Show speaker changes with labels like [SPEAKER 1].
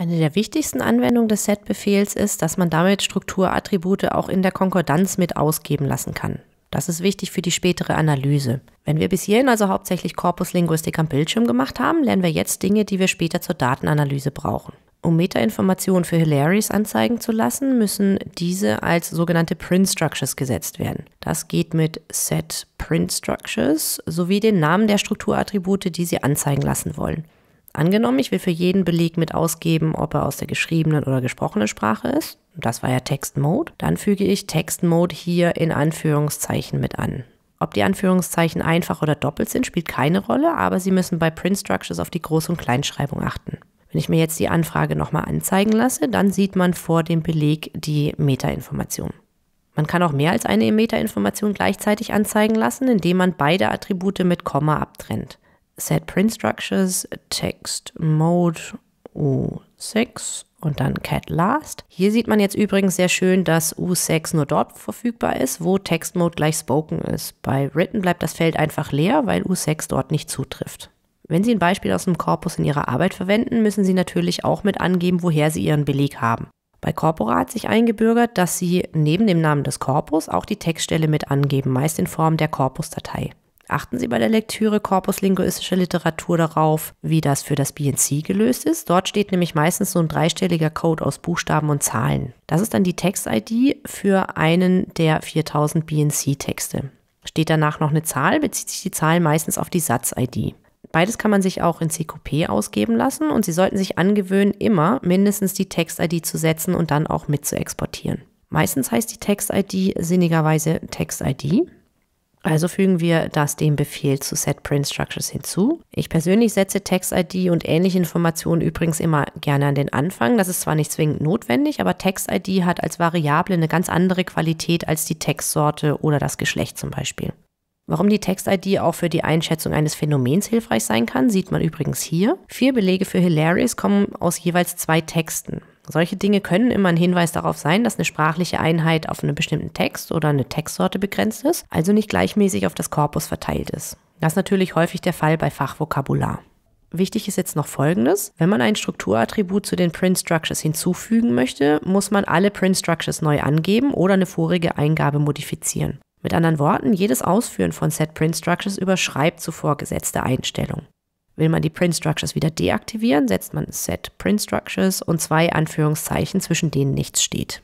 [SPEAKER 1] Eine der wichtigsten Anwendungen des Set-Befehls ist, dass man damit Strukturattribute auch in der Konkordanz mit ausgeben lassen kann. Das ist wichtig für die spätere Analyse. Wenn wir bis hierhin also hauptsächlich Korpuslinguistik am Bildschirm gemacht haben, lernen wir jetzt Dinge, die wir später zur Datenanalyse brauchen. Um Metainformationen für Hilaries anzeigen zu lassen, müssen diese als sogenannte Print Structures gesetzt werden. Das geht mit Set Print Structures sowie den Namen der Strukturattribute, die Sie anzeigen lassen wollen. Angenommen, ich will für jeden Beleg mit ausgeben, ob er aus der geschriebenen oder gesprochenen Sprache ist. Das war ja Text Mode. Dann füge ich Text Mode hier in Anführungszeichen mit an. Ob die Anführungszeichen einfach oder doppelt sind, spielt keine Rolle, aber Sie müssen bei Print Structures auf die Groß- und Kleinschreibung achten. Wenn ich mir jetzt die Anfrage nochmal anzeigen lasse, dann sieht man vor dem Beleg die Metainformation. Man kann auch mehr als eine Metainformation gleichzeitig anzeigen lassen, indem man beide Attribute mit Komma abtrennt. Set Print Structures, Text Mode U6 und dann Cat Last. Hier sieht man jetzt übrigens sehr schön, dass U6 nur dort verfügbar ist, wo Text Mode gleich Spoken ist. Bei Written bleibt das Feld einfach leer, weil U6 dort nicht zutrifft. Wenn Sie ein Beispiel aus dem Korpus in Ihrer Arbeit verwenden, müssen Sie natürlich auch mit angeben, woher Sie Ihren Beleg haben. Bei Corpora hat sich eingebürgert, dass Sie neben dem Namen des Korpus auch die Textstelle mit angeben, meist in Form der Korpusdatei. Achten Sie bei der Lektüre korpuslinguistischer Literatur darauf, wie das für das BNC gelöst ist. Dort steht nämlich meistens so ein dreistelliger Code aus Buchstaben und Zahlen. Das ist dann die Text-ID für einen der 4000 BNC-Texte. Steht danach noch eine Zahl, bezieht sich die Zahl meistens auf die Satz-ID. Beides kann man sich auch in CQP ausgeben lassen und Sie sollten sich angewöhnen, immer mindestens die Text-ID zu setzen und dann auch mit zu exportieren. Meistens heißt die Text-ID sinnigerweise Text-ID. Also fügen wir das dem Befehl zu Set Print Structures hinzu. Ich persönlich setze Text-ID und ähnliche Informationen übrigens immer gerne an den Anfang. Das ist zwar nicht zwingend notwendig, aber Text-ID hat als Variable eine ganz andere Qualität als die Textsorte oder das Geschlecht zum Beispiel. Warum die Text-ID auch für die Einschätzung eines Phänomens hilfreich sein kann, sieht man übrigens hier. Vier Belege für Hilarious kommen aus jeweils zwei Texten. Solche Dinge können immer ein Hinweis darauf sein, dass eine sprachliche Einheit auf einen bestimmten Text oder eine Textsorte begrenzt ist, also nicht gleichmäßig auf das Korpus verteilt ist. Das ist natürlich häufig der Fall bei Fachvokabular. Wichtig ist jetzt noch Folgendes. Wenn man ein Strukturattribut zu den Print Structures hinzufügen möchte, muss man alle Print Structures neu angeben oder eine vorige Eingabe modifizieren. Mit anderen Worten, jedes Ausführen von Set Print Structures überschreibt zuvor gesetzte Einstellungen. Will man die Print Structures wieder deaktivieren, setzt man Set Print Structures und zwei Anführungszeichen, zwischen denen nichts steht.